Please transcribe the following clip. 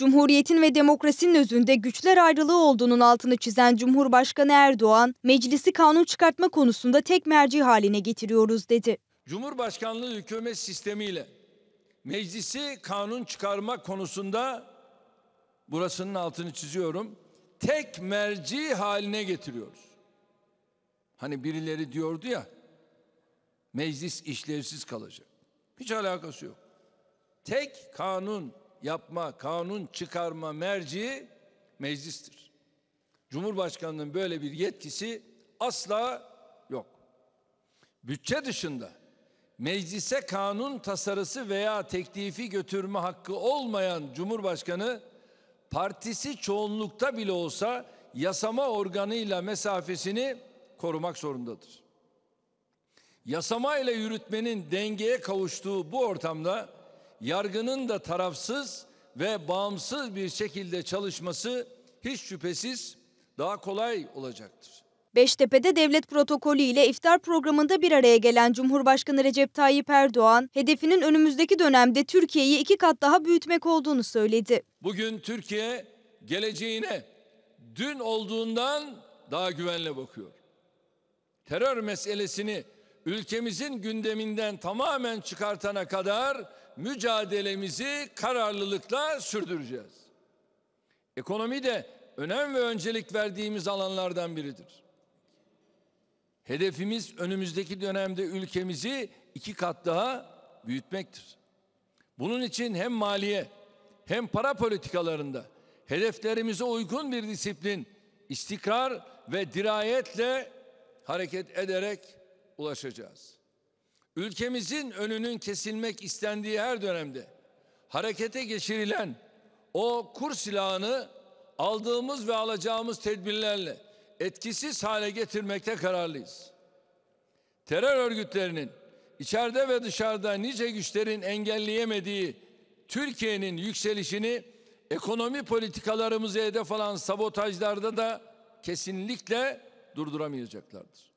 Cumhuriyetin ve demokrasinin özünde güçler ayrılığı olduğunun altını çizen Cumhurbaşkanı Erdoğan, meclisi kanun çıkartma konusunda tek merci haline getiriyoruz dedi. Cumhurbaşkanlığı hükümet sistemiyle meclisi kanun çıkarma konusunda burasının altını çiziyorum. Tek merci haline getiriyoruz. Hani birileri diyordu ya meclis işlevsiz kalacak. Hiç alakası yok. Tek kanun yapma, kanun çıkarma merci meclistir. Cumhurbaşkanının böyle bir yetkisi asla yok. Bütçe dışında meclise kanun tasarısı veya teklifi götürme hakkı olmayan Cumhurbaşkanı partisi çoğunlukta bile olsa yasama organıyla mesafesini korumak zorundadır. Yasama ile yürütmenin dengeye kavuştuğu bu ortamda yargının da tarafsız ve bağımsız bir şekilde çalışması hiç şüphesiz daha kolay olacaktır. Beştepe'de devlet protokolü ile iftar programında bir araya gelen Cumhurbaşkanı Recep Tayyip Erdoğan, hedefinin önümüzdeki dönemde Türkiye'yi iki kat daha büyütmek olduğunu söyledi. Bugün Türkiye geleceğine dün olduğundan daha güvenle bakıyor. Terör meselesini ülkemizin gündeminden tamamen çıkartana kadar mücadelemizi kararlılıkla sürdüreceğiz. Ekonomi de önem ve öncelik verdiğimiz alanlardan biridir. Hedefimiz önümüzdeki dönemde ülkemizi iki kat daha büyütmektir. Bunun için hem maliye hem para politikalarında hedeflerimize uygun bir disiplin, istikrar ve dirayetle hareket ederek ulaşacağız. Ülkemizin önünün kesilmek istendiği her dönemde harekete geçirilen o kur silahını aldığımız ve alacağımız tedbirlerle etkisiz hale getirmekte kararlıyız. Terör örgütlerinin içeride ve dışarıda nice güçlerin engelleyemediği Türkiye'nin yükselişini ekonomi politikalarımızı hedef alan sabotajlarda da kesinlikle durduramayacaklardır.